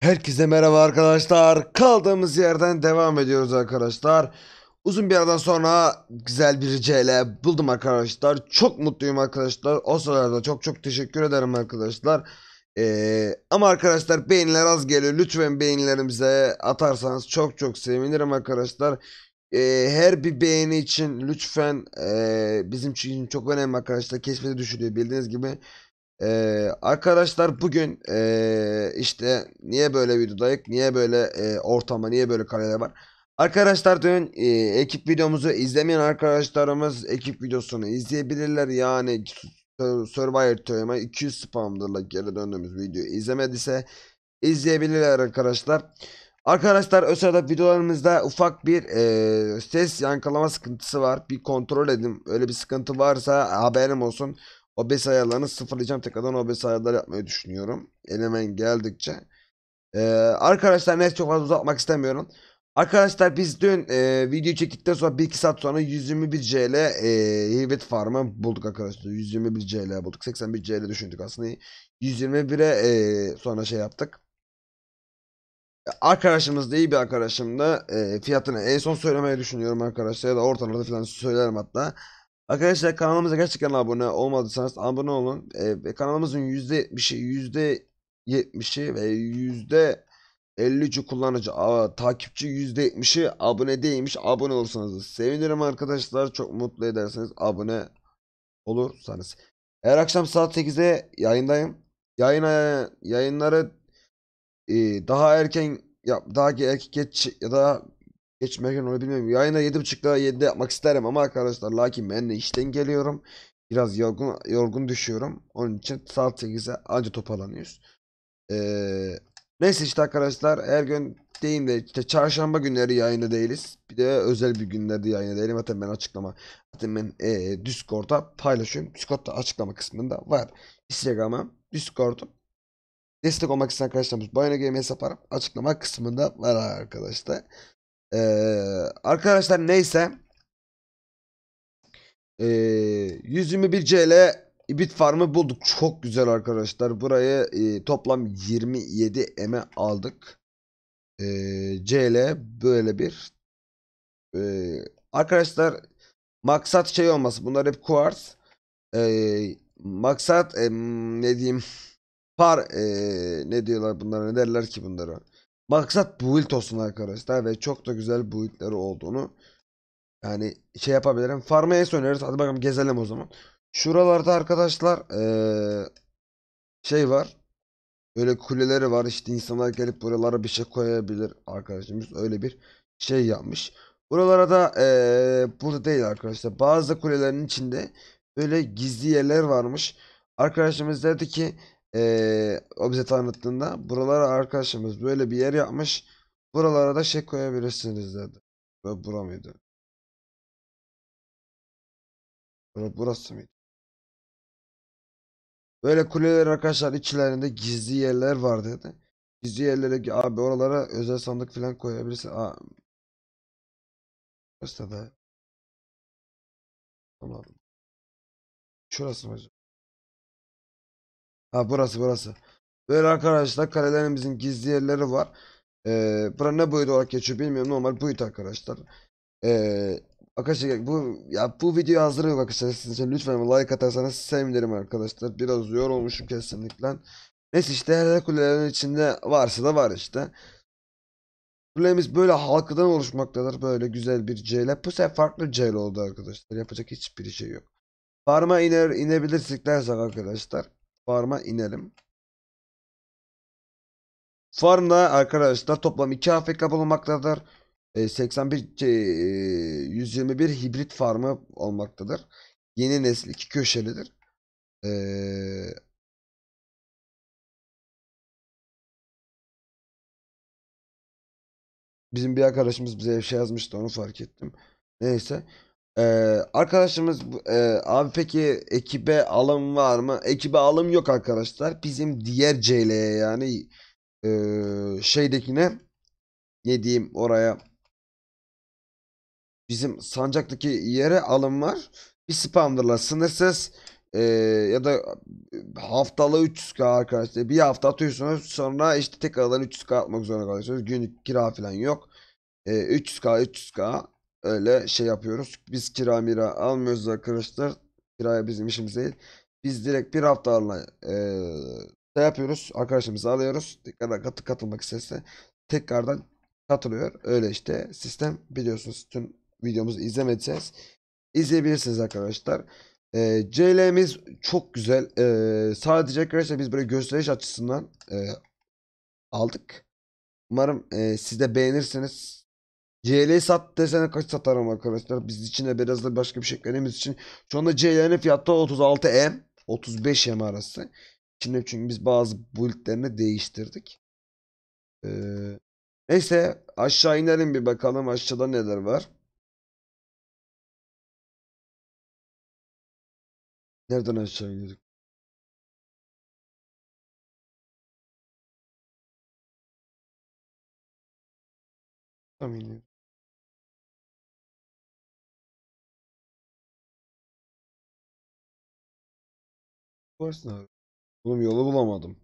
Herkese merhaba arkadaşlar. Kaldığımız yerden devam ediyoruz arkadaşlar. Uzun bir aradan sonra güzel bir CL buldum arkadaşlar. Çok mutluyum arkadaşlar. O sırada çok çok teşekkür ederim arkadaşlar. Ee, ama arkadaşlar beğeniler az geliyor. Lütfen beğenilerimize atarsanız çok çok sevinirim arkadaşlar. Ee, her bir beğeni için lütfen e, bizim için çok önemli arkadaşlar. Kesmede düşürüyor bildiğiniz gibi. Ee, arkadaşlar bugün ee, işte niye böyle videodayık, niye böyle e, ortama, niye böyle kareler var. Arkadaşlar dün e, ekip videomuzu izlemeyen arkadaşlarımız ekip videosunu izleyebilirler. Yani Survivor Team'e 200 spamdırla geri döndüğümüz videoyu izlemediyse izleyebilirler arkadaşlar. Arkadaşlar o sırada videolarımızda ufak bir e, ses yankılama sıkıntısı var. Bir kontrol edin. Öyle bir sıkıntı varsa haberim olsun. OBS ayarlarını sıfırlayacağım. Tekrardan OBS ayarları yapmayı düşünüyorum. Elemen geldikçe. Ee, arkadaşlar neyse çok fazla uzatmak istemiyorum. Arkadaşlar biz dün e, video çektikten sonra 1-2 saat sonra 121 CL e, Hibrit Farm'ı bulduk arkadaşlar. 121 CL bulduk. 81 CL düşündük aslında. 121'e e, sonra şey yaptık. Arkadaşımız da iyi bir arkadaşım e, fiyatını en son söylemeyi düşünüyorum arkadaşlar ya da ortalarda falan söylerim hatta. Arkadaşlar kanalımıza gerçekten abone olmadıysanız abone olun. Ee, kanalımızın yüzde bir şey yüzde yetmişi ve yüzde %53'ü kullanıcı a, takipçi %70'i abone değilmiş. Abone olursanız sevinirim arkadaşlar. Çok mutlu ederseniz abone olursanız. Her akşam saat 8'de yayındayım. Yayın yayınları e, daha erken yap daha erkek geç ya da geçmeyken onu bilmiyorum. Yayına 7.30'da 7'de yapmak isterim ama arkadaşlar lakin ben de işten geliyorum. Biraz yorgun yorgun düşüyorum. Onun için saat 8'e anca toparlanıyoruz. Ee, neyse işte arkadaşlar her gün değil de işte çarşamba günleri yayında değiliz. Bir de özel bir günlerde yayında değilim. Zaten ben açıklama zaten ben e, e Discord'a paylaşıyorum. Discord'da açıklama kısmında var. Instagram'a Discord'u destek olmak isteyen arkadaşlarımız Bayona Game hesap açıklama kısmında var arkadaşlar. Ee, arkadaşlar neyse. Ee, 121 CL Ibit Farm'ı bulduk. Çok güzel arkadaşlar. Burayı e, toplam 27 M'e aldık. Ee, CL böyle bir. Ee, arkadaşlar maksat şey olması. Bunlar hep quartz. Ee, maksat e, ne diyeyim par e, ne diyorlar bunlara ne derler ki bunlara maksat build olsun arkadaşlar ve çok da güzel buildleri olduğunu yani şey yapabilirim. Farmaya söneriz. Hadi bakalım gezelim o zaman. Şuralarda arkadaşlar ee, şey var. Böyle kuleleri var. İşte insanlar gelip buralara bir şey koyabilir arkadaşımız. Öyle bir şey yapmış. Buralara da ee, burada değil arkadaşlar. Bazı kulelerin içinde böyle gizli yerler varmış. Arkadaşımız dedi ki ee, o bize tanıttığında buralara arkadaşımız böyle bir yer yapmış. Buralara da şey koyabilirsiniz dedi. Böyle bura mıydı? burası mıydı? Böyle kuleler arkadaşlar içlerinde gizli yerler var dedi. Gizli yerlere abi oralara özel sandık falan koyabilirsin. Aa. Burası da. Anladım. Şurası mı acaba? Ha burası burası. Böyle arkadaşlar karelerimizin gizli yerleri var. Ee, bura ne boyut olarak geçiyor bilmiyorum. Normal boyut arkadaşlar. Ee, arkadaşlar bu ya bu video hazır yok arkadaşlar. Sizin için lütfen like atarsanız sevinirim arkadaşlar. Biraz yorulmuşum kesinlikle. Neyse işte her kulelerin içinde varsa da var işte. Kulemiz böyle halkadan oluşmaktadır. Böyle güzel bir ceyle. Bu sefer farklı cel oldu arkadaşlar. Yapacak hiçbir şey yok. Parma iner inebilirsek dersek arkadaşlar. Farm'a inelim. Farm'da arkadaşlar toplam 2 AFK bulunmaktadır. 81 ee, 121 şey, e, hibrit farmı olmaktadır. Yeni nesil iki köşelidir. Ee, bizim bir arkadaşımız bize şey yazmıştı onu fark ettim. Neyse. Ee, arkadaşımız e, abi peki ekibe alım var mı? Ekibe alım yok arkadaşlar. Bizim diğer CL'ye yani e, şeydekine ne diyeyim oraya bizim sancaktaki yere alım var. Bir spamdırla sınırsız e, ya da haftalı 300k arkadaşlar. Bir hafta atıyorsunuz sonra işte tekrardan 300k atmak zorunda kalıyorsunuz. Günlük kira falan yok. E, 300k 300k öyle şey yapıyoruz. Biz kira mira almıyoruz arkadaşlar. Kiraya bizim işimiz değil. Biz direkt bir hafta arla e, şey yapıyoruz. Arkadaşımızı alıyoruz. Tekrardan katı katılmak isterse tekrardan katılıyor. Öyle işte sistem biliyorsunuz. Tüm videomuzu izlemediyseniz izleyebilirsiniz arkadaşlar. E, CL'miz çok güzel. E, sadece arkadaşlar biz böyle gösteriş açısından e, aldık. Umarım e, siz de beğenirsiniz. CL sat desene kaç satarım arkadaşlar. Biz içinde biraz da başka bir şey eklenemiz için. Şu anda CL'nin fiyatı 36M. 35M arası. Şimdi çünkü biz bazı buildlerini değiştirdik. Ee, neyse aşağı inelim bir bakalım aşağıda neler var. Nereden aşağı iniyorduk? Tamam iniyorum. Varsın abi. Oğlum yolu bulamadım.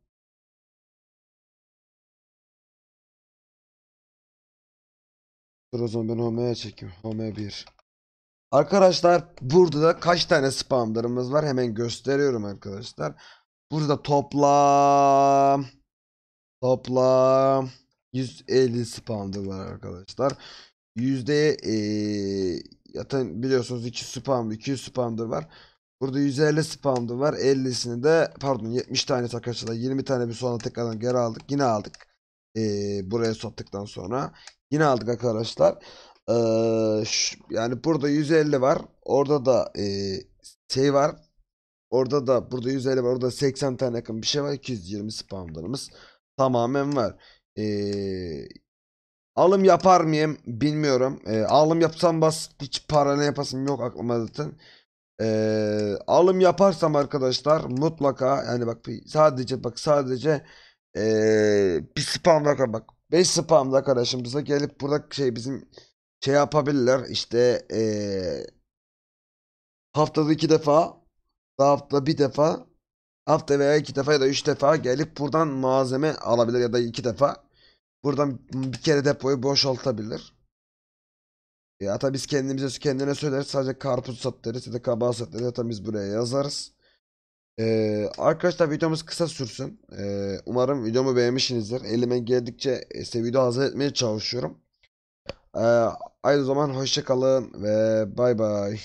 Dur o zaman ben Home'ye çekeyim. Home 1. Arkadaşlar burada da kaç tane spamlarımız var hemen gösteriyorum arkadaşlar. Burada toplam toplam 150 spamdır var arkadaşlar. Yüzde e, zaten biliyorsunuz 2 spam 200 spamdır var. Burada 150 spamdı var. 50'sini de pardon 70 tane takasıyla 20 tane bir sonra tekrardan geri aldık. Yine aldık. Ee, buraya sattıktan sonra. Yine aldık arkadaşlar. Ee, şu, yani burada 150 var. Orada da e, şey var. Orada da burada 150 var. Orada 80 tane yakın bir şey var. 220 spamlarımız tamamen var. Ee, alım yapar mıyım bilmiyorum. Ee, alım yapsam bas hiç para ne yapasım yok aklıma zaten e, alım yaparsam arkadaşlar mutlaka yani bak sadece bak sadece e, bir spam dakika bak 5 spam da arkadaşımıza gelip burada şey bizim şey yapabilirler işte e, haftada iki defa hafta bir defa hafta veya iki defa ya da üç defa gelip buradan malzeme alabilir ya da iki defa buradan bir kere depoyu boşaltabilir. Ya e, da biz kendimize kendine söyleriz sadece karpuz satları, deriz ya da kabağa sat deriz. Ya da biz buraya yazarız. Ee, arkadaşlar videomuz kısa sürsün. Ee, umarım videomu beğenmişsinizdir. Elime geldikçe e, size video hazır etmeye çalışıyorum. Ee, aynı zaman hoşçakalın ve bay bay.